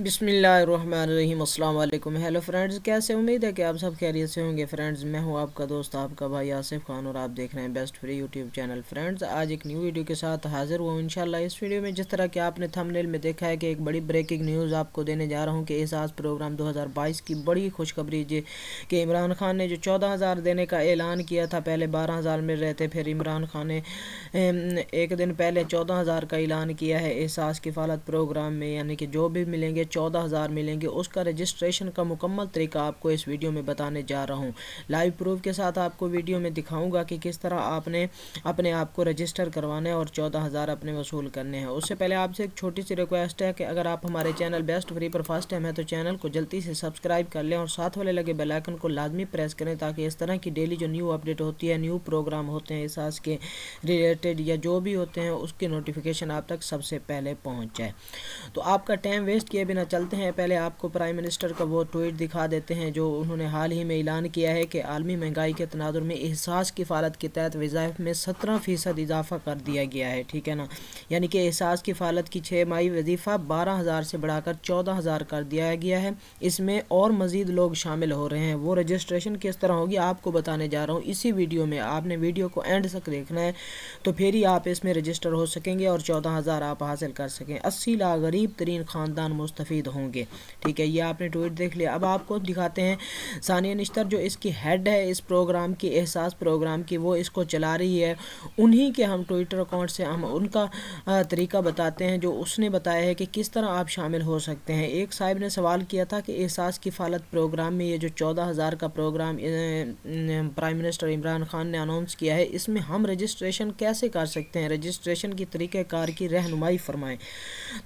अस्सलाम वालेकुम hello friends कैसे उम्मीद है कि आप सब खैरियत से होंगे फ्रेंड्स मैं हूं आपका दोस्त आपका भाई आसिफ खान और आप देख रहे हैं best free YouTube channel friends आज एक न्यू वीडियो के साथ हाजिर हूं इंशाल्लाह इस वीडियो में जिस तरह कि आपने थंबनेल में देखा है कि एक बड़ी ब्रेकिंग न्यूज़ आपको देने जा रहा हूँ कि एहसास प्रोग्राम दो की बड़ी खुशखबरी जी कि इमरान खान ने जो चौदह देने का ऐलान किया था पहले बारह में रहते फिर इमरान खान ने एक दिन पहले चौदह का ऐलान किया है एहसास किफालत प्रोग्राम में यानी कि जो भी मिलेंगे मिलेंगे चौदह हज़ार मिलेंगे उसका रजिस्ट्रेशन का मुकम्मल तरीका आपको इस वीडियो में बताने जा रहा हूँ लाइव प्रूफ के साथ आपको वीडियो में दिखाऊँगा कि किस तरह आपने अपने आप को रजिस्टर करवाना है और चौदह हज़ार अपने वसूल करने हैं उससे पहले आपसे एक छोटी सी रिक्वेस्ट है कि अगर आप हमारे चैनल बेस्ट फ्री पर फर्स्ट टाइम है तो चैनल को जल्दी से सब्सक्राइब कर लें और साथ वाले लगे बेलाइकन को लाजमी प्रेस करें ताकि इस तरह की डेली जो न्यू अपडेट होती है न्यू प्रोग्राम होते हैं एहसास के रिलेटेड या जो भी होते हैं उसकी नोटिफिकेशन आप तक सबसे पहले पहुंच जाए तो आपका टाइम वेस्ट किए बिना चलते हैं पहले आपको प्राइम मिनिस्टर का वो ट्वीट दिखा देते हैं जो उन्होंने हाल ही में ऐलान किया है कि आलमी महंगाई के तनाजुर में एहसास किफालत के तहत वज़ाइफ में सत्रह फ़ीसद इजाफा कर दिया गया है ठीक है ना यानी कि एहसास किफालत की छः माही वजीफ़ा बारह हज़ार से बढ़ाकर चौदह हज़ार कर दिया गया है इसमें और मज़ीद लोग शामिल हो रहे हैं वो रजिस्ट्रेशन किस तरह होगी आपको बताने जा रहा हूँ इसी वीडियो में आपने वीडियो को एंड तक देखना है तो फिर ही आप इसमें रजिस्टर हो सकेंगे और चौदह हज़ार आप हासिल कर सकें अस्सी लाख गरीब तरीन ख़ानदान मुस्त मुस्तफ़ होंगे ठीक है ये आपने ट्वीट देख लिया अब आपको दिखाते हैं सानिया निश्तर जो इसकी हेड है इस प्रोग्राम की एहसास प्रोग्राम की वो इसको चला रही है उन्हीं के हम ट्विटर अकाउंट से हम उनका तरीका बताते हैं जो उसने बताया है कि किस तरह आप शामिल हो सकते हैं एक साहिब ने सवाल किया था कि एहसास की फालत प्रोग्राम में ये जो चौदह हज़ार का programme prime minister Imran Khan ने अनाउंस किया है इसमें हम रजिस्ट्रेशन कैसे कर सकते हैं रजिस्ट्रेशन की तरीक़ार की रहनुमाई फरमाएँ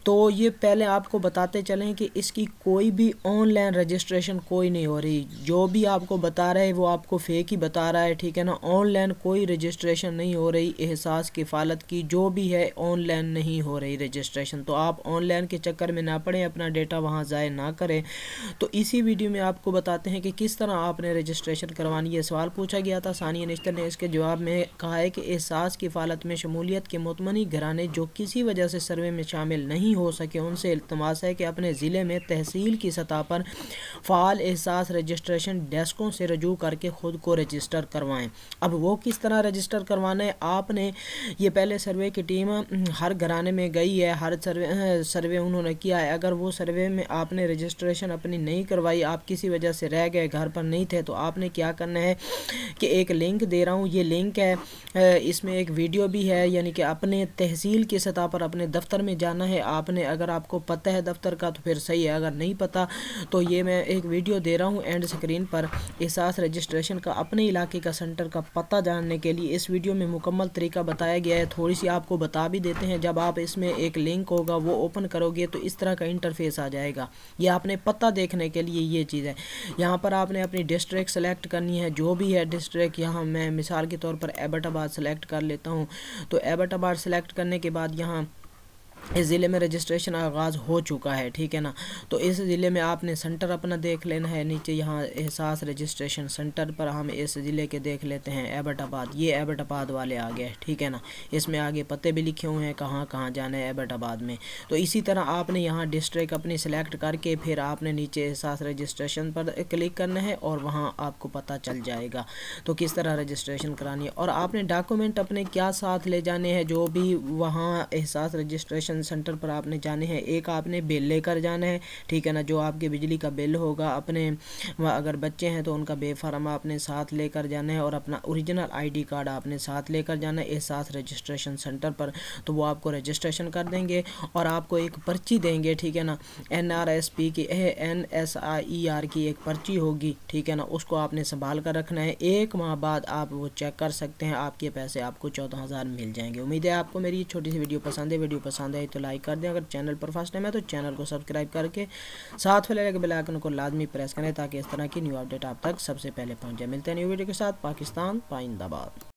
तो ये पहले आपको बताते चलें कि इसकी कोई भी ऑनलाइन रजिस्ट्रेशन कोई नहीं हो रही जो भी आपको बता रहा है वो आपको फेक ही बता रहा है ठीक है ना ऑनलाइन कोई रजिस्ट्रेशन नहीं हो रही एहसास किफ़ालत की जो भी है ऑनलाइन नहीं हो रही रजिस्ट्रेशन तो आप ऑनलाइन के चक्कर में ना पड़ें अपना डेटा वहाँ ज़ाय ना करें तो इसी वीडियो में आपको बताते हैं कि किस तरह आपने रजिस्ट्रेशन करवानी है सवाल पूछा गया था सानिया निश्चर ने इसके जवाब में कहा है कि एहसास किफ़ालत में शमूलियत के मतमनी घराने जो किसी वजह से सर्वे में शामिल नहीं हो सके उनसे इल्तमास है कि अब अपने ज़िले में तहसील की सतह पर फ़ाल एहसास रजिस्ट्रेशन डेस्कों से रजू करके ख़ुद को रजिस्टर करवाएं अब वो किस तरह रजिस्टर करवाना है आपने ये पहले सर्वे की टीम हम्म, हर घराने में गई है हर सर्वे सर्वे उन्होंने किया है अगर वो सर्वे में आपने रजिस्ट्रेशन अपनी नहीं करवाई आप किसी वजह से रह गए घर पर नहीं थे तो आपने क्या करना है कि एक लिंक दे रहा हूँ ये लिंक है इसमें एक वीडियो भी है यानी कि अपने तहसील की सतह पर अपने दफ्तर में जाना है आपने अगर आपको पता है दफ्तर का पता तो फिर सही है अगर नहीं पता तो ये मैं एक वीडियो दे रहा हूँ एंड स्क्रीन पर एहसास रजिस्ट्रेशन का अपने इलाके का सेंटर का पता जानने के लिए इस वीडियो में मुकम्मल तरीका बताया गया है थोड़ी सी आपको बता भी देते हैं जब आप इसमें एक लिंक होगा वो ओपन करोगे तो इस तरह का इंटरफेस आ जाएगा ये आपने पता देखने के लिए ये चीज़ है यहाँ पर आपने अपनी डिस्ट्रिक्ट सेलेक्ट करनी है जो भी है डिस्ट्रिक्ट यहाँ मैं मिसाल के तौर पर एबटाबाद सेलेक्ट कर लेता हूँ तो एबटाबाद सेलेक्ट करने के बाद यहाँ इस ज़िले में रजिस्ट्रेशन आगाज़ हो चुका है ठीक है ना तो इस ज़िले में आपने सेंटर अपना देख लेना है नीचे यहाँ एहसास रजिस्ट्रेशन सेंटर पर हम इस ज़िले के देख लेते हैं आबाद ये एबटाबाद वाले आ गए ठीक है ना इसमें आगे पते भी लिखे हुए हैं कहाँ कहाँ जाना है एबटाबाद में तो इसी तरह आपने यहाँ डिस्ट्रिक अपनी सिलेक्ट करके फिर आपने नीचे एहसास रजिस्ट्रेशन पर क्लिक करना है और वहाँ आपको पता चल जाएगा तो किस तरह रजिस्ट्रेशन करानी है और आपने डॉक्यूमेंट अपने क्या साथ ले जाने हैं जो भी वहाँ एहसास रजिस्ट्रेशन कलेक्शन सेंटर पर आपने जाने हैं एक आपने बिल लेकर जाना है ठीक है ना जो आपके बिजली का बिल होगा अपने अगर बच्चे हैं तो उनका बेफार्म आपने साथ लेकर जाना है और अपना ओरिजिनल आईडी कार्ड आपने साथ लेकर जाना है इस साथ रजिस्ट्रेशन सेंटर पर तो वो आपको रजिस्ट्रेशन कर देंगे और आपको एक पर्ची देंगे ठीक है ना एन आर एस पी की N S I E R की एक पर्ची होगी ठीक है ना उसको आपने संभाल कर रखना है एक माह बाद आप वो चेक कर सकते हैं आपके पैसे आपको चौदह हज़ार मिल जाएंगे उम्मीद है आपको मेरी छोटी सी वीडियो पसंद है वीडियो पसंद है आई तो लाइक कर दें अगर चैनल पर फर्स्ट टाइम है तो चैनल को सब्सक्राइब करके साथ में लगे बेलाइकन को लाजमी प्रेस करें ताकि इस तरह की न्यू अपडेट आप तक सबसे पहले पहुंचे मिलते हैं न्यू वीडियो के साथ पाकिस्तान पाइंदाबाद